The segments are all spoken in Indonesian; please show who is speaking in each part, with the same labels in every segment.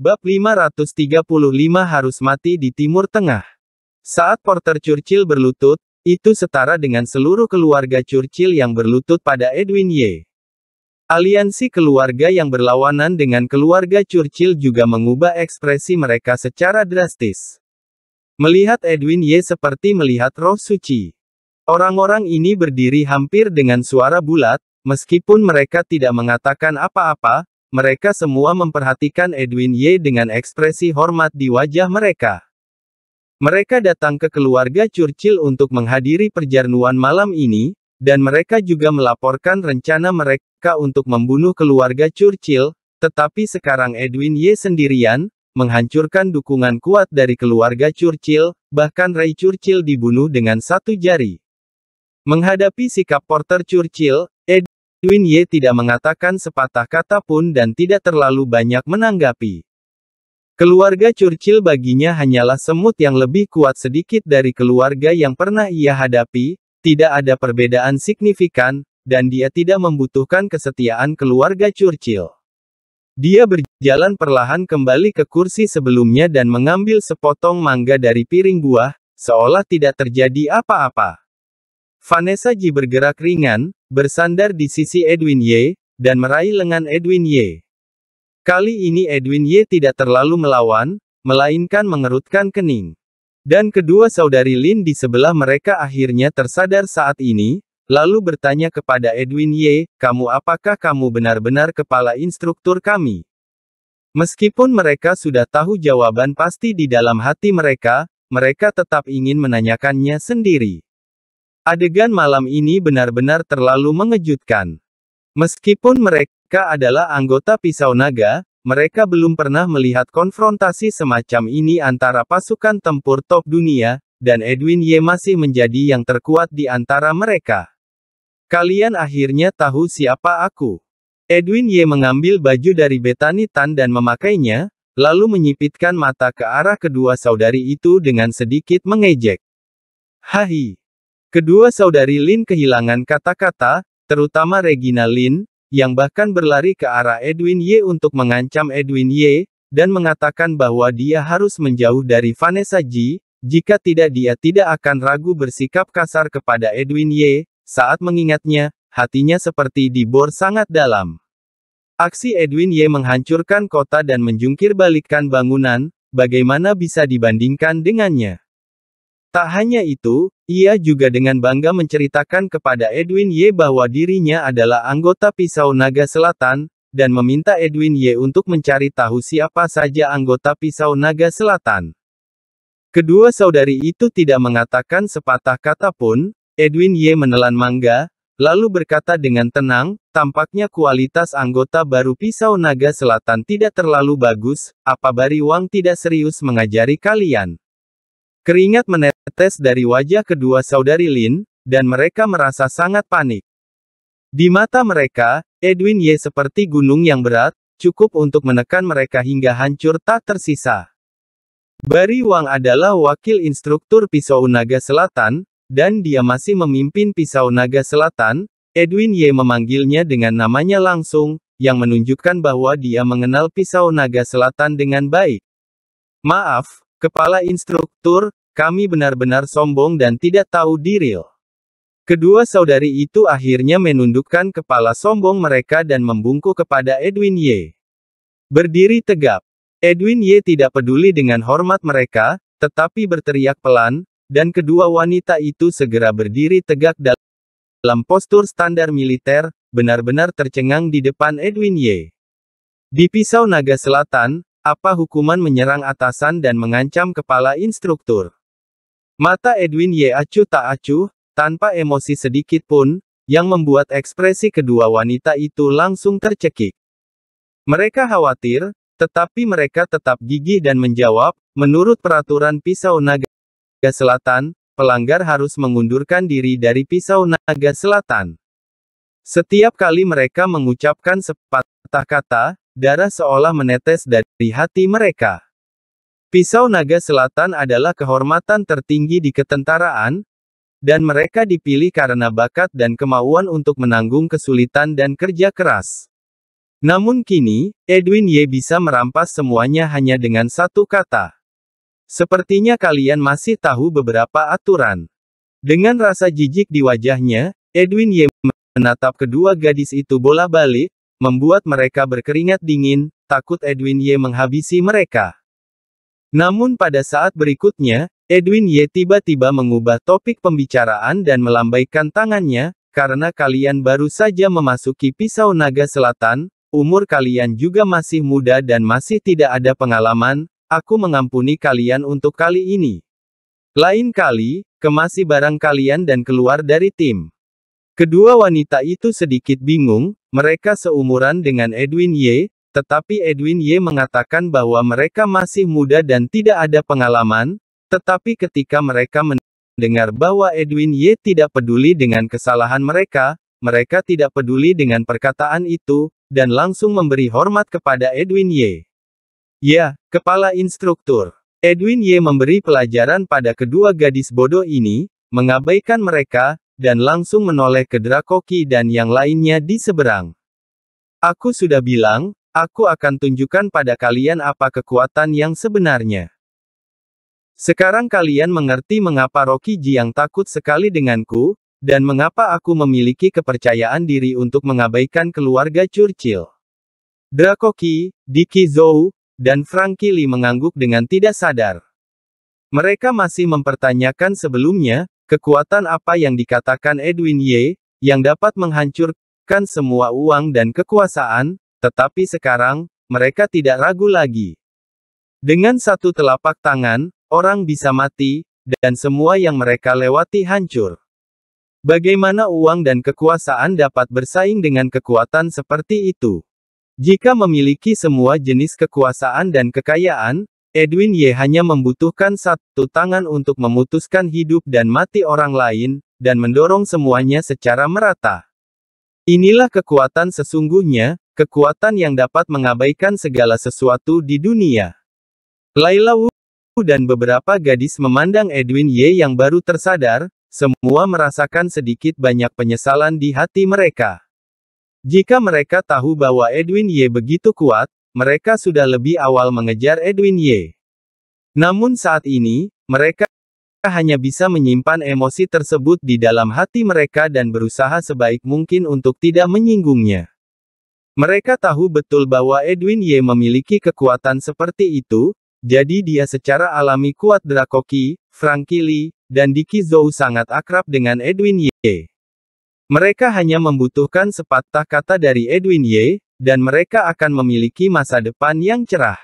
Speaker 1: Bab 535 harus mati di Timur Tengah. Saat Porter Churchill berlutut, itu setara dengan seluruh keluarga Churchill yang berlutut pada Edwin Y. Aliansi keluarga yang berlawanan dengan keluarga Churchill juga mengubah ekspresi mereka secara drastis. Melihat Edwin Y seperti melihat roh suci. Orang-orang ini berdiri hampir dengan suara bulat, meskipun mereka tidak mengatakan apa-apa, mereka semua memperhatikan Edwin Ye dengan ekspresi hormat di wajah mereka. Mereka datang ke keluarga Churchill untuk menghadiri perjarnuan malam ini, dan mereka juga melaporkan rencana mereka untuk membunuh keluarga Churchill, tetapi sekarang Edwin Ye sendirian, menghancurkan dukungan kuat dari keluarga Churchill, bahkan Ray Churchill dibunuh dengan satu jari. Menghadapi sikap Porter Churchill, Ed Yun Ye tidak mengatakan sepatah kata pun dan tidak terlalu banyak menanggapi. Keluarga Churchill baginya hanyalah semut yang lebih kuat sedikit dari keluarga yang pernah ia hadapi, tidak ada perbedaan signifikan, dan dia tidak membutuhkan kesetiaan keluarga Churchill. Dia berjalan perlahan kembali ke kursi sebelumnya dan mengambil sepotong mangga dari piring buah, seolah tidak terjadi apa-apa. Vanessa Ji bergerak ringan, bersandar di sisi Edwin Ye dan meraih lengan Edwin Ye. Kali ini Edwin Ye tidak terlalu melawan, melainkan mengerutkan kening. Dan kedua saudari Lin di sebelah mereka akhirnya tersadar saat ini, lalu bertanya kepada Edwin Ye, kamu apakah kamu benar-benar kepala instruktur kami? Meskipun mereka sudah tahu jawaban pasti di dalam hati mereka, mereka tetap ingin menanyakannya sendiri. Adegan malam ini benar-benar terlalu mengejutkan. Meskipun mereka adalah anggota Pisau Naga, mereka belum pernah melihat konfrontasi semacam ini antara pasukan tempur top dunia, dan Edwin Ye masih menjadi yang terkuat di antara mereka. Kalian akhirnya tahu siapa aku. Edwin Ye mengambil baju dari Bethany Tan dan memakainya, lalu menyipitkan mata ke arah kedua saudari itu dengan sedikit mengejek. Hahi, Kedua saudari Lin kehilangan kata-kata, terutama Regina Lin, yang bahkan berlari ke arah Edwin Ye untuk mengancam Edwin Ye dan mengatakan bahwa dia harus menjauh dari Vanessa Ji, jika tidak dia tidak akan ragu bersikap kasar kepada Edwin Ye. saat mengingatnya, hatinya seperti dibor sangat dalam. Aksi Edwin Ye menghancurkan kota dan menjungkir balikkan bangunan, bagaimana bisa dibandingkan dengannya? Tak hanya itu, ia juga dengan bangga menceritakan kepada Edwin Ye bahwa dirinya adalah anggota Pisau Naga Selatan, dan meminta Edwin Ye untuk mencari tahu siapa saja anggota Pisau Naga Selatan. Kedua saudari itu tidak mengatakan sepatah kata pun, Edwin Ye menelan mangga, lalu berkata dengan tenang, tampaknya kualitas anggota baru Pisau Naga Selatan tidak terlalu bagus, apa Bari Wang tidak serius mengajari kalian. Keringat menetes tetes dari wajah kedua saudari Lin, dan mereka merasa sangat panik. Di mata mereka, Edwin Ye seperti gunung yang berat, cukup untuk menekan mereka hingga hancur tak tersisa. Barry Wang adalah wakil instruktur Pisau Naga Selatan, dan dia masih memimpin Pisau Naga Selatan, Edwin Ye memanggilnya dengan namanya langsung, yang menunjukkan bahwa dia mengenal Pisau Naga Selatan dengan baik. Maaf, Kepala Instruktur, kami benar-benar sombong dan tidak tahu diri. Kedua saudari itu akhirnya menundukkan kepala sombong mereka dan membungkuk kepada Edwin Ye. Berdiri tegap, Edwin Ye tidak peduli dengan hormat mereka, tetapi berteriak pelan, dan kedua wanita itu segera berdiri tegak dalam postur standar militer, benar-benar tercengang di depan Edwin Ye. Di Pisau Naga Selatan, apa hukuman menyerang atasan dan mengancam kepala instruktur? Mata Edwin Ye acuh tak acuh, tanpa emosi sedikit pun, yang membuat ekspresi kedua wanita itu langsung tercekik. Mereka khawatir, tetapi mereka tetap gigih dan menjawab, menurut peraturan pisau naga Selatan, pelanggar harus mengundurkan diri dari pisau naga selatan. Setiap kali mereka mengucapkan sepatah kata, darah seolah menetes dari hati mereka. Pisau Naga Selatan adalah kehormatan tertinggi di ketentaraan, dan mereka dipilih karena bakat dan kemauan untuk menanggung kesulitan dan kerja keras. Namun kini, Edwin Ye bisa merampas semuanya hanya dengan satu kata. Sepertinya kalian masih tahu beberapa aturan. Dengan rasa jijik di wajahnya, Edwin Ye menatap kedua gadis itu bola balik, membuat mereka berkeringat dingin, takut Edwin Ye menghabisi mereka. Namun pada saat berikutnya, Edwin Ye tiba-tiba mengubah topik pembicaraan dan melambaikan tangannya, karena kalian baru saja memasuki pisau naga selatan, umur kalian juga masih muda dan masih tidak ada pengalaman, aku mengampuni kalian untuk kali ini. Lain kali, kemasi barang kalian dan keluar dari tim. Kedua wanita itu sedikit bingung, mereka seumuran dengan Edwin Ye, tetapi Edwin Ye mengatakan bahwa mereka masih muda dan tidak ada pengalaman, tetapi ketika mereka mendengar bahwa Edwin Ye tidak peduli dengan kesalahan mereka, mereka tidak peduli dengan perkataan itu, dan langsung memberi hormat kepada Edwin Ye. Ya, kepala instruktur. Edwin Ye memberi pelajaran pada kedua gadis bodoh ini, mengabaikan mereka, dan langsung menoleh ke Drakoki dan yang lainnya di seberang. Aku sudah bilang, Aku akan tunjukkan pada kalian apa kekuatan yang sebenarnya. Sekarang kalian mengerti mengapa Rocky Jiang takut sekali denganku, dan mengapa aku memiliki kepercayaan diri untuk mengabaikan keluarga Churchill. Drakoki, Dicky Zhou, dan Frankie Lee mengangguk dengan tidak sadar. Mereka masih mempertanyakan sebelumnya, kekuatan apa yang dikatakan Edwin Ye, yang dapat menghancurkan semua uang dan kekuasaan, tetapi sekarang, mereka tidak ragu lagi. Dengan satu telapak tangan, orang bisa mati, dan semua yang mereka lewati hancur. Bagaimana uang dan kekuasaan dapat bersaing dengan kekuatan seperti itu? Jika memiliki semua jenis kekuasaan dan kekayaan, Edwin Ye hanya membutuhkan satu tangan untuk memutuskan hidup dan mati orang lain, dan mendorong semuanya secara merata. Inilah kekuatan sesungguhnya, kekuatan yang dapat mengabaikan segala sesuatu di dunia. Laila Wu dan beberapa gadis memandang Edwin Ye yang baru tersadar, semua merasakan sedikit banyak penyesalan di hati mereka. Jika mereka tahu bahwa Edwin Ye begitu kuat, mereka sudah lebih awal mengejar Edwin Ye. Namun saat ini, mereka hanya bisa menyimpan emosi tersebut di dalam hati mereka dan berusaha sebaik mungkin untuk tidak menyinggungnya. Mereka tahu betul bahwa Edwin Ye memiliki kekuatan seperti itu, jadi dia secara alami kuat Drakoki, Frankili, dan Dicky Zhou sangat akrab dengan Edwin Ye. Mereka hanya membutuhkan sepatah kata dari Edwin Ye, dan mereka akan memiliki masa depan yang cerah.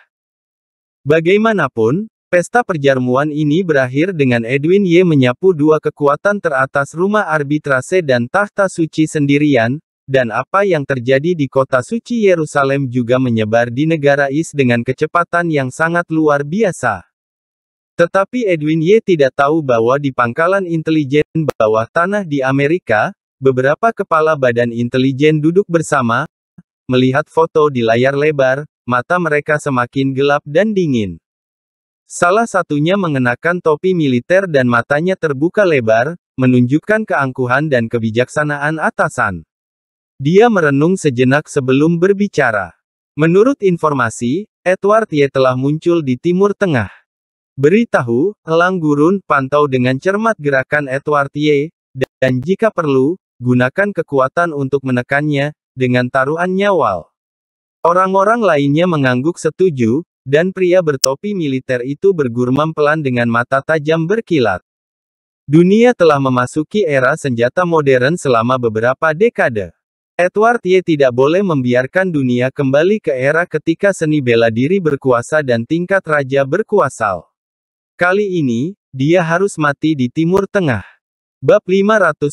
Speaker 1: Bagaimanapun, pesta perjamuan ini berakhir dengan Edwin Ye menyapu dua kekuatan teratas rumah arbitrase dan tahta suci sendirian, dan apa yang terjadi di kota suci Yerusalem juga menyebar di negara Is dengan kecepatan yang sangat luar biasa. Tetapi Edwin Y tidak tahu bahwa di pangkalan intelijen bawah tanah di Amerika, beberapa kepala badan intelijen duduk bersama, melihat foto di layar lebar, mata mereka semakin gelap dan dingin. Salah satunya mengenakan topi militer dan matanya terbuka lebar, menunjukkan keangkuhan dan kebijaksanaan atasan. Dia merenung sejenak sebelum berbicara. Menurut informasi, Edward Ye telah muncul di Timur Tengah. Beritahu, Elang Gurun, pantau dengan cermat gerakan Edward Ye, dan jika perlu, gunakan kekuatan untuk menekannya, dengan taruhan nyawal. Orang-orang lainnya mengangguk setuju, dan pria bertopi militer itu bergurmam pelan dengan mata tajam berkilat. Dunia telah memasuki era senjata modern selama beberapa dekade. Edward Ye tidak boleh membiarkan dunia kembali ke era ketika seni bela diri berkuasa dan tingkat raja berkuasa. Kali ini, dia harus mati di Timur Tengah. Bab 536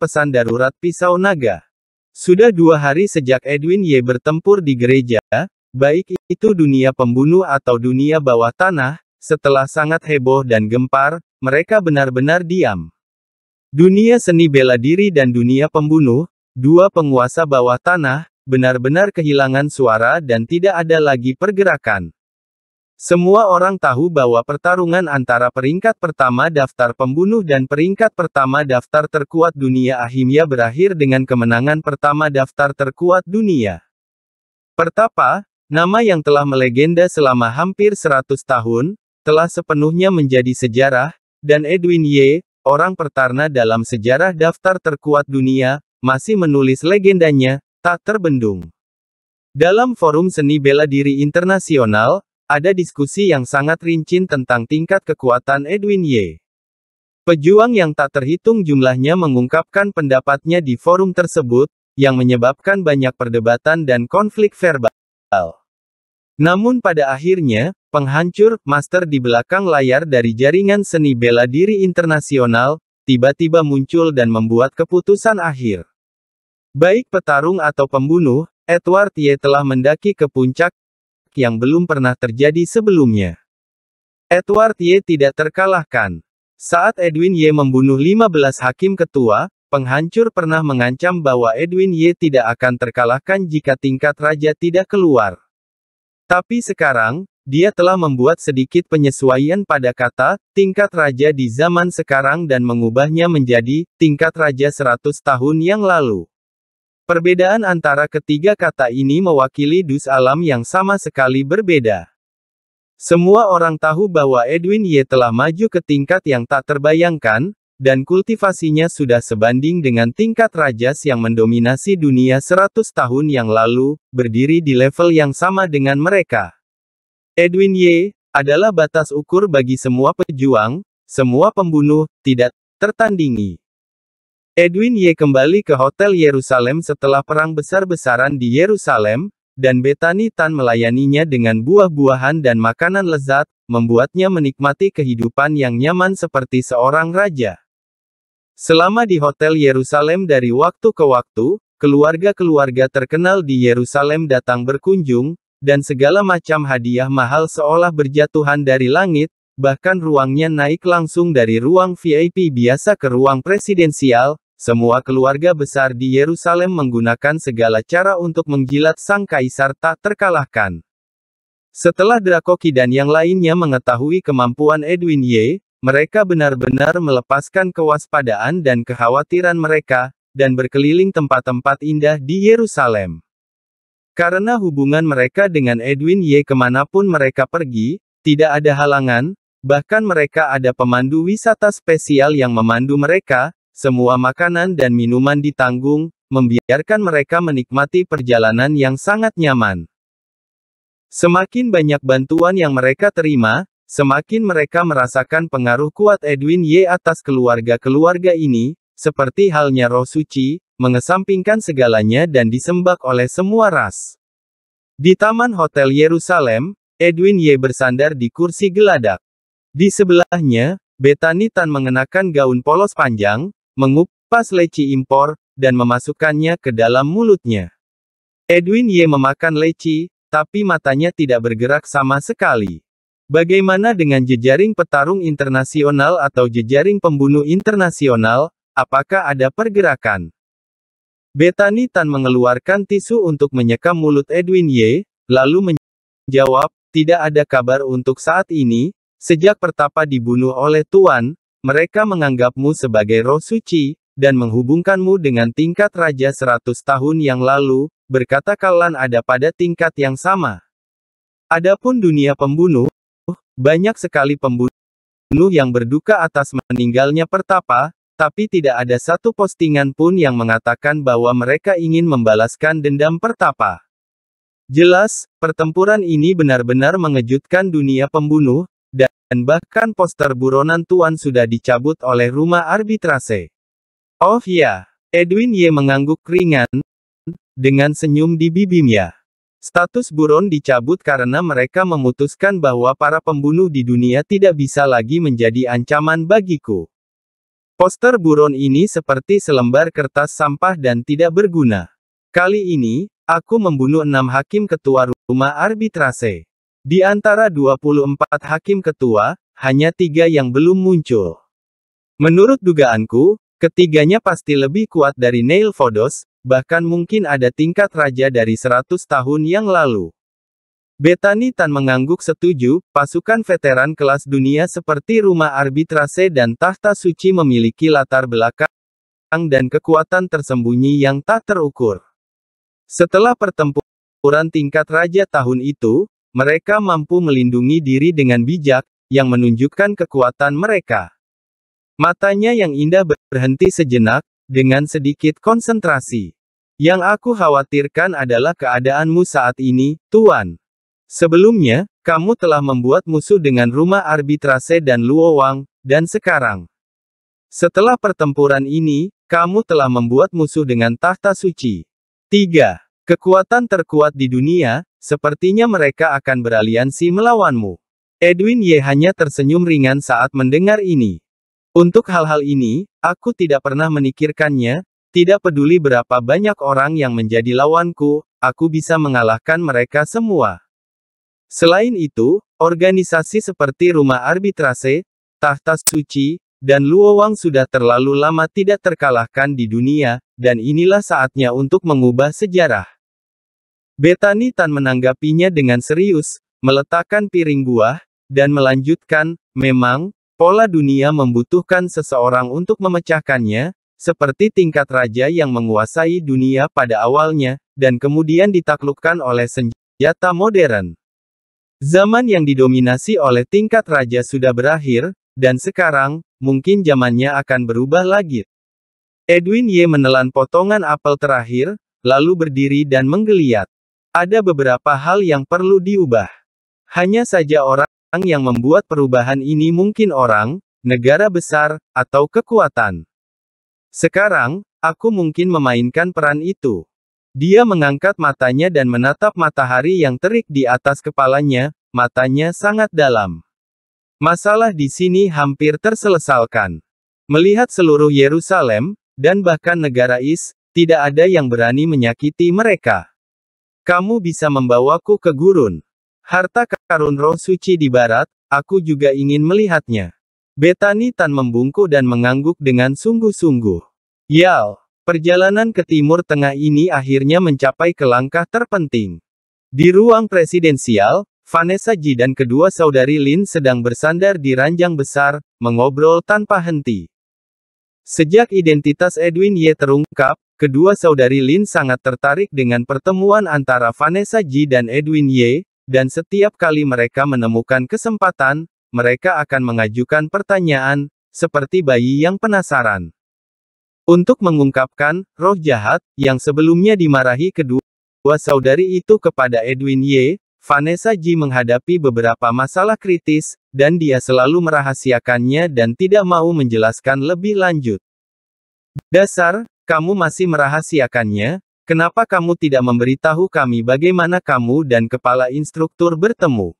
Speaker 1: Pesan Darurat Pisau Naga Sudah dua hari sejak Edwin Ye bertempur di gereja, baik itu dunia pembunuh atau dunia bawah tanah, setelah sangat heboh dan gempar, mereka benar-benar diam. Dunia seni bela diri dan dunia pembunuh, Dua penguasa bawah tanah, benar-benar kehilangan suara dan tidak ada lagi pergerakan. Semua orang tahu bahwa pertarungan antara peringkat pertama daftar pembunuh dan peringkat pertama daftar terkuat dunia Ahimya berakhir dengan kemenangan pertama daftar terkuat dunia. Pertapa, nama yang telah melegenda selama hampir 100 tahun, telah sepenuhnya menjadi sejarah, dan Edwin Ye, orang pertarna dalam sejarah daftar terkuat dunia, masih menulis legendanya, tak terbendung. Dalam forum seni bela diri internasional, ada diskusi yang sangat rinci tentang tingkat kekuatan Edwin Ye. Pejuang yang tak terhitung jumlahnya mengungkapkan pendapatnya di forum tersebut, yang menyebabkan banyak perdebatan dan konflik verbal. Namun pada akhirnya, penghancur, master di belakang layar dari jaringan seni bela diri internasional, tiba-tiba muncul dan membuat keputusan akhir. Baik petarung atau pembunuh, Edward Ye telah mendaki ke puncak yang belum pernah terjadi sebelumnya. Edward Ye tidak terkalahkan. Saat Edwin Ye membunuh 15 hakim ketua, penghancur pernah mengancam bahwa Edwin Ye tidak akan terkalahkan jika tingkat raja tidak keluar. Tapi sekarang, dia telah membuat sedikit penyesuaian pada kata, tingkat raja di zaman sekarang dan mengubahnya menjadi, tingkat raja 100 tahun yang lalu. Perbedaan antara ketiga kata ini mewakili dus alam yang sama sekali berbeda. Semua orang tahu bahwa Edwin Ye telah maju ke tingkat yang tak terbayangkan, dan kultivasinya sudah sebanding dengan tingkat rajas yang mendominasi dunia 100 tahun yang lalu, berdiri di level yang sama dengan mereka. Edwin Ye adalah batas ukur bagi semua pejuang, semua pembunuh, tidak tertandingi. Edwin Ye kembali ke Hotel Yerusalem setelah perang besar-besaran di Yerusalem, dan Betani Tan melayaninya dengan buah-buahan dan makanan lezat, membuatnya menikmati kehidupan yang nyaman seperti seorang raja. Selama di Hotel Yerusalem dari waktu ke waktu, keluarga-keluarga terkenal di Yerusalem datang berkunjung, dan segala macam hadiah mahal seolah berjatuhan dari langit, bahkan ruangnya naik langsung dari ruang VIP biasa ke ruang presidensial, semua keluarga besar di Yerusalem menggunakan segala cara untuk menggilat sang kaisar tak terkalahkan. Setelah Drakoki dan yang lainnya mengetahui kemampuan Edwin Ye, mereka benar-benar melepaskan kewaspadaan dan kekhawatiran mereka, dan berkeliling tempat-tempat indah di Yerusalem. Karena hubungan mereka dengan Edwin Y kemanapun mereka pergi, tidak ada halangan, bahkan mereka ada pemandu wisata spesial yang memandu mereka, semua makanan dan minuman ditanggung, membiarkan mereka menikmati perjalanan yang sangat nyaman. Semakin banyak bantuan yang mereka terima, semakin mereka merasakan pengaruh kuat Edwin Y atas keluarga-keluarga ini, seperti halnya roh suci, mengesampingkan segalanya dan disembah oleh semua ras. Di Taman Hotel Yerusalem, Edwin Ye bersandar di kursi geladak. Di sebelahnya, Bethany Tan mengenakan gaun polos panjang, mengupas leci impor, dan memasukkannya ke dalam mulutnya. Edwin Ye memakan leci, tapi matanya tidak bergerak sama sekali. Bagaimana dengan jejaring petarung internasional atau jejaring pembunuh internasional, apakah ada pergerakan? Bethany Tan mengeluarkan tisu untuk menyekam mulut Edwin Ye, lalu menjawab, tidak ada kabar untuk saat ini, sejak pertapa dibunuh oleh Tuan, mereka menganggapmu sebagai roh suci, dan menghubungkanmu dengan tingkat raja seratus tahun yang lalu, berkata Kalan ada pada tingkat yang sama. Adapun dunia pembunuh, banyak sekali pembunuh yang berduka atas meninggalnya Pertapa, tapi tidak ada satu postingan pun yang mengatakan bahwa mereka ingin membalaskan dendam pertapa. Jelas, pertempuran ini benar-benar mengejutkan dunia pembunuh, dan bahkan poster buronan Tuan sudah dicabut oleh rumah arbitrase. Oh ya, Edwin Ye mengangguk ringan, dengan senyum di bibimnya. Status buron dicabut karena mereka memutuskan bahwa para pembunuh di dunia tidak bisa lagi menjadi ancaman bagiku. Poster buron ini seperti selembar kertas sampah dan tidak berguna. Kali ini, aku membunuh enam hakim ketua rumah arbitrase. Di antara 24 hakim ketua, hanya tiga yang belum muncul. Menurut dugaanku, ketiganya pasti lebih kuat dari Neil Fodos, bahkan mungkin ada tingkat raja dari 100 tahun yang lalu. Betani Tan mengangguk setuju, pasukan veteran kelas dunia seperti rumah arbitrase dan tahta suci memiliki latar belakang dan kekuatan tersembunyi yang tak terukur. Setelah pertempuran tingkat raja tahun itu, mereka mampu melindungi diri dengan bijak, yang menunjukkan kekuatan mereka. Matanya yang indah berhenti sejenak, dengan sedikit konsentrasi. Yang aku khawatirkan adalah keadaanmu saat ini, Tuan. Sebelumnya, kamu telah membuat musuh dengan rumah arbitrase dan Luo Wang, dan sekarang. Setelah pertempuran ini, kamu telah membuat musuh dengan tahta suci. 3. Kekuatan terkuat di dunia, sepertinya mereka akan beraliansi melawanmu. Edwin Ye hanya tersenyum ringan saat mendengar ini. Untuk hal-hal ini, aku tidak pernah menikirkannya, tidak peduli berapa banyak orang yang menjadi lawanku, aku bisa mengalahkan mereka semua. Selain itu, organisasi seperti Rumah Arbitrase, Tahta Suci, dan Luowang sudah terlalu lama tidak terkalahkan di dunia, dan inilah saatnya untuk mengubah sejarah. Betani Tan menanggapinya dengan serius, meletakkan piring buah, dan melanjutkan, memang, pola dunia membutuhkan seseorang untuk memecahkannya, seperti tingkat raja yang menguasai dunia pada awalnya, dan kemudian ditaklukkan oleh senjata modern. Zaman yang didominasi oleh tingkat raja sudah berakhir, dan sekarang, mungkin zamannya akan berubah lagi. Edwin Ye menelan potongan apel terakhir, lalu berdiri dan menggeliat. Ada beberapa hal yang perlu diubah. Hanya saja orang yang membuat perubahan ini mungkin orang, negara besar, atau kekuatan. Sekarang, aku mungkin memainkan peran itu. Dia mengangkat matanya dan menatap matahari yang terik di atas kepalanya, matanya sangat dalam. Masalah di sini hampir terselesalkan. Melihat seluruh Yerusalem, dan bahkan negara Is, tidak ada yang berani menyakiti mereka. Kamu bisa membawaku ke gurun. Harta karun roh suci di barat, aku juga ingin melihatnya. Betani Tan membungkuk dan mengangguk dengan sungguh-sungguh. Yal, Perjalanan ke Timur Tengah ini akhirnya mencapai ke langkah terpenting. Di ruang presidensial, Vanessa Ji dan kedua saudari Lin sedang bersandar di ranjang besar, mengobrol tanpa henti. Sejak identitas Edwin Ye terungkap, kedua saudari Lin sangat tertarik dengan pertemuan antara Vanessa Ji dan Edwin Ye, dan setiap kali mereka menemukan kesempatan, mereka akan mengajukan pertanyaan, seperti bayi yang penasaran. Untuk mengungkapkan, roh jahat, yang sebelumnya dimarahi kedua saudari itu kepada Edwin Ye, Vanessa Ji menghadapi beberapa masalah kritis, dan dia selalu merahasiakannya dan tidak mau menjelaskan lebih lanjut. Dasar, kamu masih merahasiakannya, kenapa kamu tidak memberitahu kami bagaimana kamu dan kepala instruktur bertemu?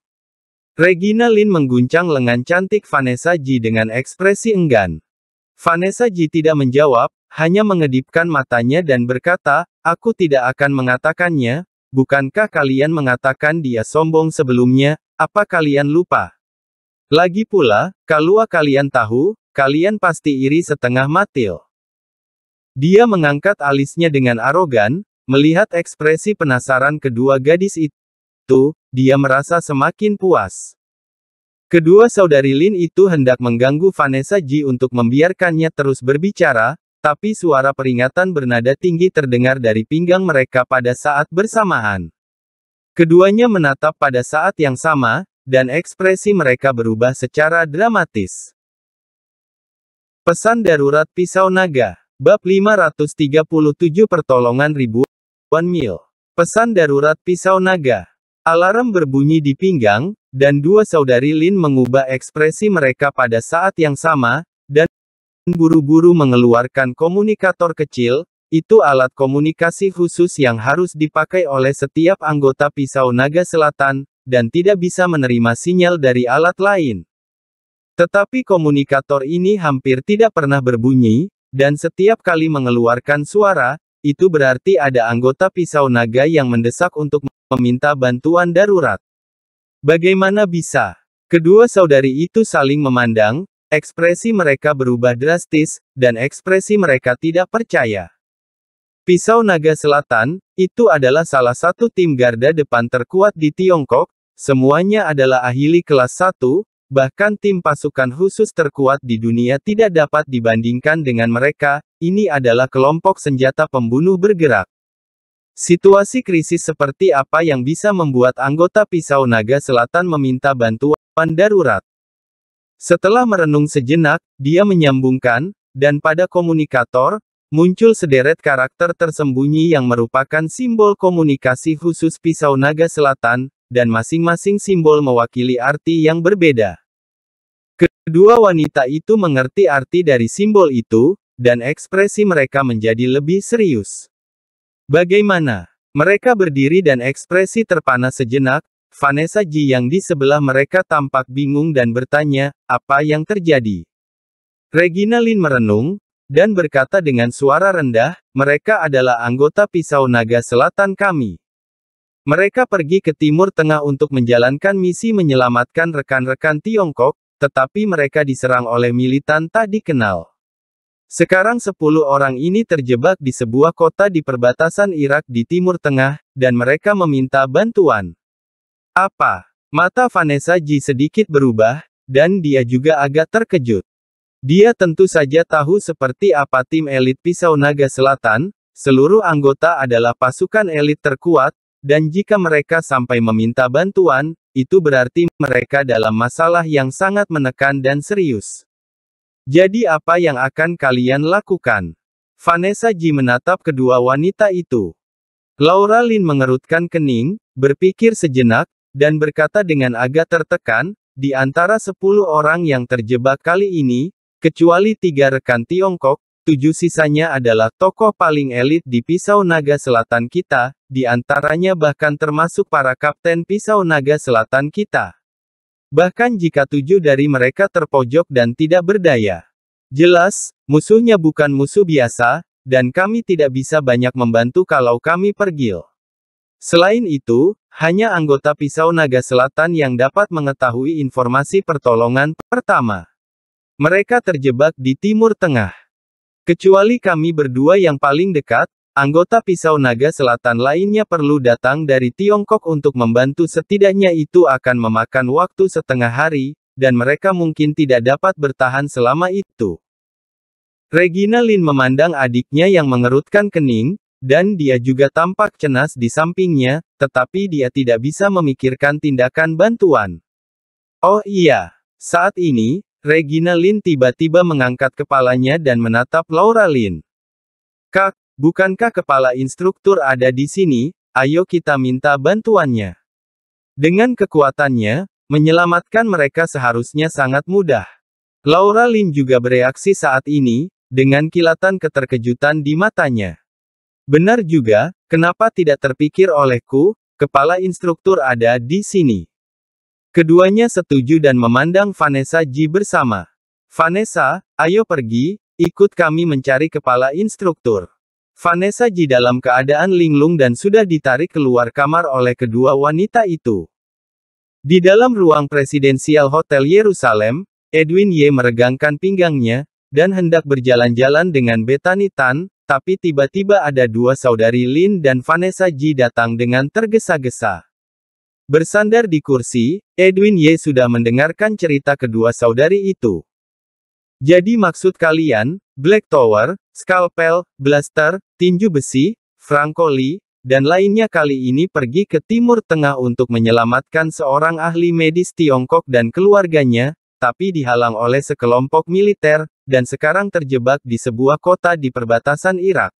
Speaker 1: Regina Lin mengguncang lengan cantik Vanessa Ji dengan ekspresi enggan. Vanessa Ji tidak menjawab, hanya mengedipkan matanya dan berkata, Aku tidak akan mengatakannya, bukankah kalian mengatakan dia sombong sebelumnya, apa kalian lupa? Lagi pula, kalau kalian tahu, kalian pasti iri setengah matil. Dia mengangkat alisnya dengan arogan, melihat ekspresi penasaran kedua gadis itu, dia merasa semakin puas. Kedua saudari Lin itu hendak mengganggu Vanessa Ji untuk membiarkannya terus berbicara, tapi suara peringatan bernada tinggi terdengar dari pinggang mereka pada saat bersamaan. Keduanya menatap pada saat yang sama, dan ekspresi mereka berubah secara dramatis. Pesan darurat pisau naga. Bab 537 Pertolongan ribuan mil. Pesan darurat pisau naga. Alarm berbunyi di pinggang, dan dua saudari Lin mengubah ekspresi mereka pada saat yang sama, dan buru-buru mengeluarkan komunikator kecil, itu alat komunikasi khusus yang harus dipakai oleh setiap anggota pisau naga selatan, dan tidak bisa menerima sinyal dari alat lain. Tetapi komunikator ini hampir tidak pernah berbunyi, dan setiap kali mengeluarkan suara, itu berarti ada anggota pisau naga yang mendesak untuk meminta bantuan darurat. Bagaimana bisa? Kedua saudari itu saling memandang, Ekspresi mereka berubah drastis, dan ekspresi mereka tidak percaya. Pisau Naga Selatan, itu adalah salah satu tim garda depan terkuat di Tiongkok, semuanya adalah ahli kelas 1, bahkan tim pasukan khusus terkuat di dunia tidak dapat dibandingkan dengan mereka, ini adalah kelompok senjata pembunuh bergerak. Situasi krisis seperti apa yang bisa membuat anggota Pisau Naga Selatan meminta bantuan darurat? Setelah merenung sejenak, dia menyambungkan, dan pada komunikator, muncul sederet karakter tersembunyi yang merupakan simbol komunikasi khusus pisau naga selatan, dan masing-masing simbol mewakili arti yang berbeda. Kedua wanita itu mengerti arti dari simbol itu, dan ekspresi mereka menjadi lebih serius. Bagaimana? Mereka berdiri dan ekspresi terpana sejenak, Vanessa Ji yang di sebelah mereka tampak bingung dan bertanya, apa yang terjadi? Regina Lin merenung, dan berkata dengan suara rendah, mereka adalah anggota Pisau Naga Selatan kami. Mereka pergi ke Timur Tengah untuk menjalankan misi menyelamatkan rekan-rekan Tiongkok, tetapi mereka diserang oleh militan tak dikenal. Sekarang sepuluh orang ini terjebak di sebuah kota di perbatasan Irak di Timur Tengah, dan mereka meminta bantuan. Apa? Mata Vanessa Ji sedikit berubah, dan dia juga agak terkejut. Dia tentu saja tahu seperti apa tim elit Pisau Naga Selatan, seluruh anggota adalah pasukan elit terkuat, dan jika mereka sampai meminta bantuan, itu berarti mereka dalam masalah yang sangat menekan dan serius. Jadi apa yang akan kalian lakukan? Vanessa Ji menatap kedua wanita itu. Laura Lin mengerutkan kening, berpikir sejenak, dan berkata dengan agak tertekan, di antara sepuluh orang yang terjebak kali ini, kecuali tiga rekan Tiongkok, tujuh sisanya adalah tokoh paling elit di Pisau Naga Selatan kita, di antaranya bahkan termasuk para kapten Pisau Naga Selatan kita. Bahkan jika tujuh dari mereka terpojok dan tidak berdaya. Jelas, musuhnya bukan musuh biasa, dan kami tidak bisa banyak membantu kalau kami pergil. Selain itu, hanya anggota Pisau Naga Selatan yang dapat mengetahui informasi pertolongan pertama. Mereka terjebak di Timur Tengah. Kecuali kami berdua yang paling dekat, anggota Pisau Naga Selatan lainnya perlu datang dari Tiongkok untuk membantu setidaknya itu akan memakan waktu setengah hari, dan mereka mungkin tidak dapat bertahan selama itu. Regina Lin memandang adiknya yang mengerutkan kening, dan dia juga tampak cenas di sampingnya, tetapi dia tidak bisa memikirkan tindakan bantuan. Oh iya, saat ini, Regina Lin tiba-tiba mengangkat kepalanya dan menatap Laura Lin. Kak, bukankah kepala instruktur ada di sini, ayo kita minta bantuannya. Dengan kekuatannya, menyelamatkan mereka seharusnya sangat mudah. Laura Lin juga bereaksi saat ini, dengan kilatan keterkejutan di matanya. Benar juga, kenapa tidak terpikir olehku, kepala instruktur ada di sini. Keduanya setuju dan memandang Vanessa Ji bersama. Vanessa, ayo pergi, ikut kami mencari kepala instruktur. Vanessa Ji dalam keadaan linglung dan sudah ditarik keluar kamar oleh kedua wanita itu. Di dalam ruang presidensial Hotel Yerusalem, Edwin Ye meregangkan pinggangnya, dan hendak berjalan-jalan dengan Bethany Tan, tapi tiba-tiba ada dua saudari Lin dan Vanessa Ji datang dengan tergesa-gesa. Bersandar di kursi, Edwin Ye sudah mendengarkan cerita kedua saudari itu. Jadi maksud kalian, Black Tower, Scalpel, Blaster, Tinju Besi, Frankoli, dan lainnya kali ini pergi ke Timur Tengah untuk menyelamatkan seorang ahli medis Tiongkok dan keluarganya, tapi dihalang oleh sekelompok militer, dan sekarang terjebak di sebuah kota di perbatasan Irak.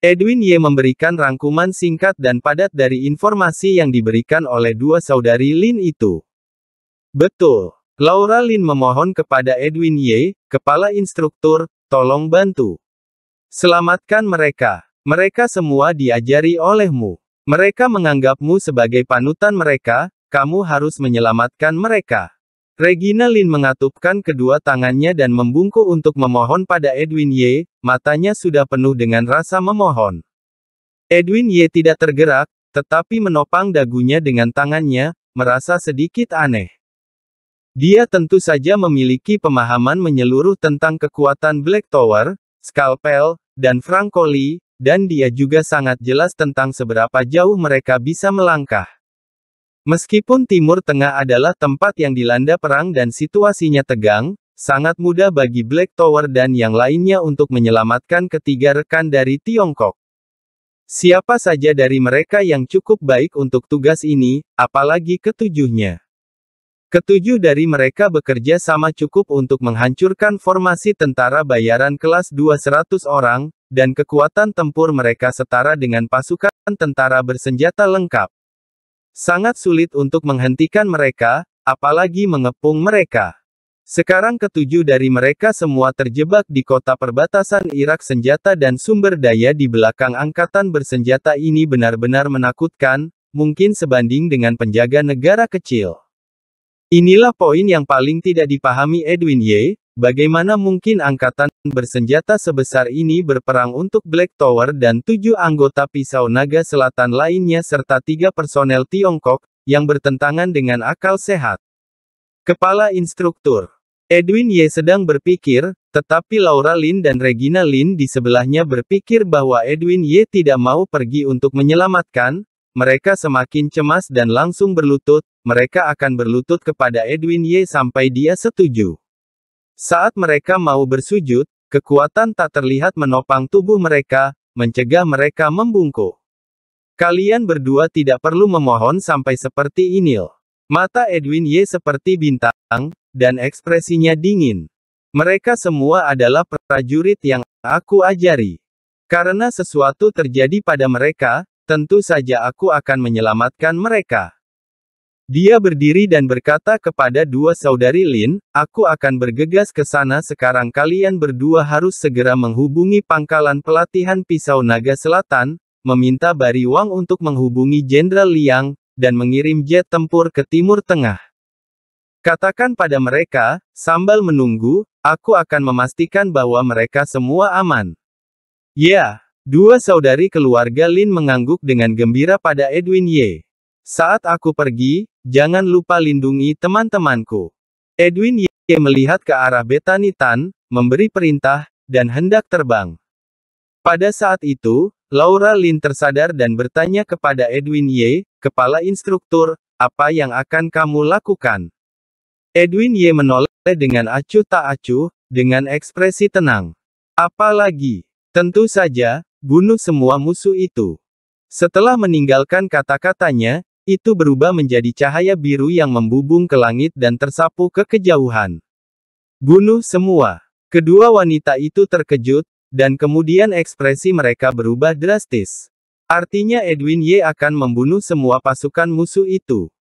Speaker 1: Edwin Ye memberikan rangkuman singkat dan padat dari informasi yang diberikan oleh dua saudari Lin itu. Betul. Laura Lin memohon kepada Edwin Ye, kepala instruktur, tolong bantu. Selamatkan mereka. Mereka semua diajari olehmu. Mereka menganggapmu sebagai panutan mereka, kamu harus menyelamatkan mereka. Regina Lin mengatupkan kedua tangannya dan membungkuk untuk memohon pada Edwin Ye. matanya sudah penuh dengan rasa memohon. Edwin Ye tidak tergerak, tetapi menopang dagunya dengan tangannya, merasa sedikit aneh. Dia tentu saja memiliki pemahaman menyeluruh tentang kekuatan Black Tower, Scalpel, dan Frankoli, dan dia juga sangat jelas tentang seberapa jauh mereka bisa melangkah. Meskipun Timur Tengah adalah tempat yang dilanda perang dan situasinya tegang, sangat mudah bagi Black Tower dan yang lainnya untuk menyelamatkan ketiga rekan dari Tiongkok. Siapa saja dari mereka yang cukup baik untuk tugas ini, apalagi ketujuhnya. Ketujuh dari mereka bekerja sama cukup untuk menghancurkan formasi tentara bayaran kelas 200 orang, dan kekuatan tempur mereka setara dengan pasukan tentara bersenjata lengkap. Sangat sulit untuk menghentikan mereka, apalagi mengepung mereka. Sekarang ketujuh dari mereka semua terjebak di kota perbatasan Irak senjata dan sumber daya di belakang angkatan bersenjata ini benar-benar menakutkan, mungkin sebanding dengan penjaga negara kecil. Inilah poin yang paling tidak dipahami Edwin Ye. Bagaimana mungkin angkatan bersenjata sebesar ini berperang untuk Black Tower dan tujuh anggota pisau naga selatan lainnya serta tiga personel Tiongkok, yang bertentangan dengan akal sehat? Kepala Instruktur Edwin Ye sedang berpikir, tetapi Laura Lin dan Regina Lin di sebelahnya berpikir bahwa Edwin Ye tidak mau pergi untuk menyelamatkan, mereka semakin cemas dan langsung berlutut, mereka akan berlutut kepada Edwin Ye sampai dia setuju. Saat mereka mau bersujud, kekuatan tak terlihat menopang tubuh mereka, mencegah mereka membungkuk. Kalian berdua tidak perlu memohon sampai seperti ini. Mata Edwin Y seperti bintang, dan ekspresinya dingin. Mereka semua adalah prajurit yang aku ajari. Karena sesuatu terjadi pada mereka, tentu saja aku akan menyelamatkan mereka. Dia berdiri dan berkata kepada dua saudari Lin, aku akan bergegas ke sana sekarang kalian berdua harus segera menghubungi pangkalan pelatihan pisau naga selatan, meminta Bari Wang untuk menghubungi Jenderal Liang, dan mengirim jet tempur ke timur tengah. Katakan pada mereka, sambal menunggu, aku akan memastikan bahwa mereka semua aman. Ya, dua saudari keluarga Lin mengangguk dengan gembira pada Edwin Ye. Saat aku pergi, Jangan lupa lindungi teman-temanku. Edwin Ye melihat ke arah Bethany Tan, memberi perintah, dan hendak terbang. Pada saat itu, Laura Lin tersadar dan bertanya kepada Edwin Ye, kepala instruktur, apa yang akan kamu lakukan? Edwin Ye menoleh dengan acuh tak acuh, dengan ekspresi tenang. Apalagi, tentu saja, bunuh semua musuh itu. Setelah meninggalkan kata-katanya, itu berubah menjadi cahaya biru yang membubung ke langit dan tersapu ke kejauhan. Bunuh semua. Kedua wanita itu terkejut, dan kemudian ekspresi mereka berubah drastis. Artinya Edwin Ye akan membunuh semua pasukan musuh itu.